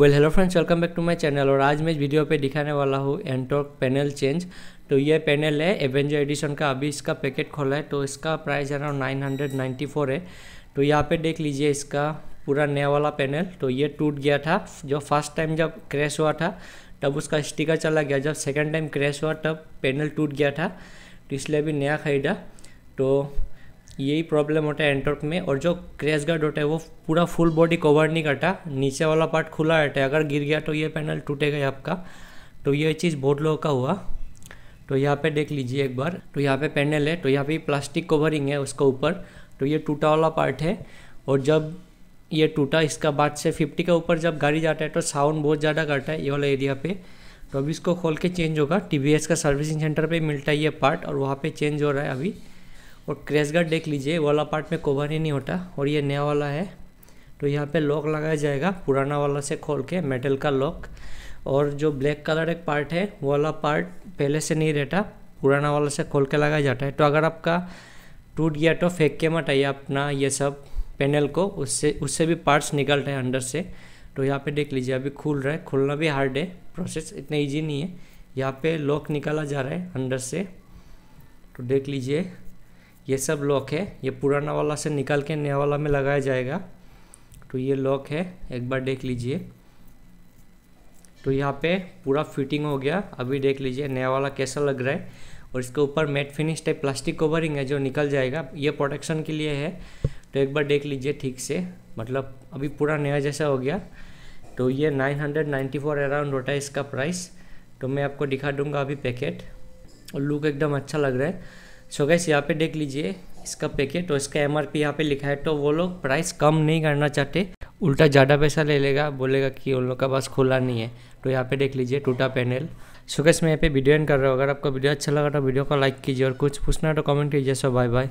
well hello friends welcome back to my channel और आज मैं इस वीडियो पे दिखाने वाला हूँ एंटॉर्क पैनल चेंज तो ये पैनल है एवेंजर एडिशन का अभी इसका पैकेट खोला है तो इसका price around nine hundred ninety four है तो यहाँ पे देख लीजिए इसका पूरा नया वाला पैनल तो ये टूट गया था जो फर्स्ट टाइम जब क्रैश हुआ था तब उसका स्टिकर चला गया जब सेकेंड टाइम क्रैश हुआ तब पैनल टूट गया था तो इसलिए भी नया ख़रीदा तो यही प्रॉब्लम होता है एंटॉर्क में और जो क्रैश गार्ड होता है वो पूरा फुल बॉडी कवर नहीं करता नीचे वाला पार्ट खुला रहता है अगर गिर गया तो ये पैनल टूटेगा आपका तो ये चीज़ बहुत लोगों का हुआ तो यहाँ पे देख लीजिए एक बार तो यहाँ पे पैनल है तो यहाँ पे प्लास्टिक कवरिंग है उसका ऊपर तो ये टूटा वाला पार्ट है और जब ये टूटा इसका बाद से फिफ्टी के ऊपर जब गाड़ी जाता है तो साउंड बहुत ज़्यादा करता है ये वाला एरिया पे तो अभी इसको खोल के चेंज होगा टी का सर्विसिंग सेंटर पे मिलता है ये पार्ट और वहाँ पे चेंज हो रहा है अभी और क्रैश गार्ड देख लीजिए वाला पार्ट में कवर ही नहीं होता और ये नया वाला है तो यहाँ पे लॉक लगाया जाएगा पुराना वाला से खोल के मेटल का लॉक और जो ब्लैक कलर एक पार्ट है वो वाला पार्ट पहले से नहीं रहता पुराना वाला से खोल के लगाया जाता है तो अगर आपका टूट गया तो फेंक के मत आइए अपना ये सब पैनल को उससे उससे भी पार्ट्स निकल रहे हैं अंदर से तो यहाँ पे देख लीजिए अभी खुल रहा है खुलना भी हार्ड है प्रोसेस इतना ईजी नहीं है यहाँ पे लॉक निकाला जा रहा है अंदर से तो देख लीजिए ये सब लॉक है ये पुराना वाला से निकाल के नया वाला में लगाया जाएगा तो ये लॉक है एक बार देख लीजिए तो यहाँ पे पूरा फिटिंग हो गया अभी देख लीजिए नया वाला कैसा लग रहा है और इसके ऊपर matte finish type plastic covering है जो निकल जाएगा ये प्रोटेक्शन के लिए है तो एक बार देख लीजिए ठीक से मतलब अभी पूरा नया जैसा हो गया तो ये 994 अराउंड होता है इसका प्राइस तो मैं आपको दिखा दूंगा अभी पैकेट और लुक एकदम अच्छा लग रहा है सो गैस यहाँ पे देख लीजिए इसका पैकेट और इसका एम आर पी यहाँ पे लिखा है तो वो लोग प्राइस कम नहीं करना चाहते उल्टा ज़्यादा पैसा ले लेगा बोलेगा कि उन लोग का पास खुला नहीं है तो यहाँ पे देख लीजिए टूटा पैनल सो गैस मैं यहाँ पे वीडियो एंड कर रहा हूँ अगर आपको वीडियो अच्छा लगा तो वीडियो को लाइक कीजिए और कुछ पूछना है तो कमेंट कीजिए सो बाय बाय